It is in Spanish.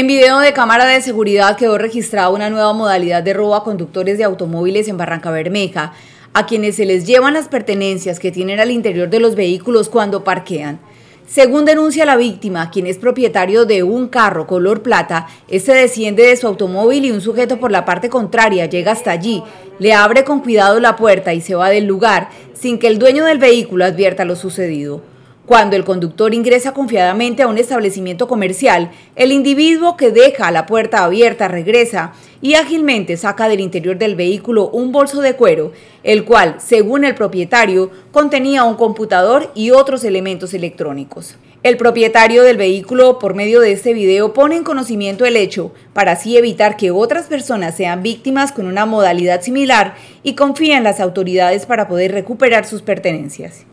En video de cámara de seguridad quedó registrada una nueva modalidad de robo a conductores de automóviles en Barranca Bermeja, a quienes se les llevan las pertenencias que tienen al interior de los vehículos cuando parquean. Según denuncia la víctima, quien es propietario de un carro color plata, este desciende de su automóvil y un sujeto por la parte contraria llega hasta allí, le abre con cuidado la puerta y se va del lugar sin que el dueño del vehículo advierta lo sucedido. Cuando el conductor ingresa confiadamente a un establecimiento comercial, el individuo que deja la puerta abierta regresa y ágilmente saca del interior del vehículo un bolso de cuero, el cual, según el propietario, contenía un computador y otros elementos electrónicos. El propietario del vehículo, por medio de este video, pone en conocimiento el hecho para así evitar que otras personas sean víctimas con una modalidad similar y confía en las autoridades para poder recuperar sus pertenencias.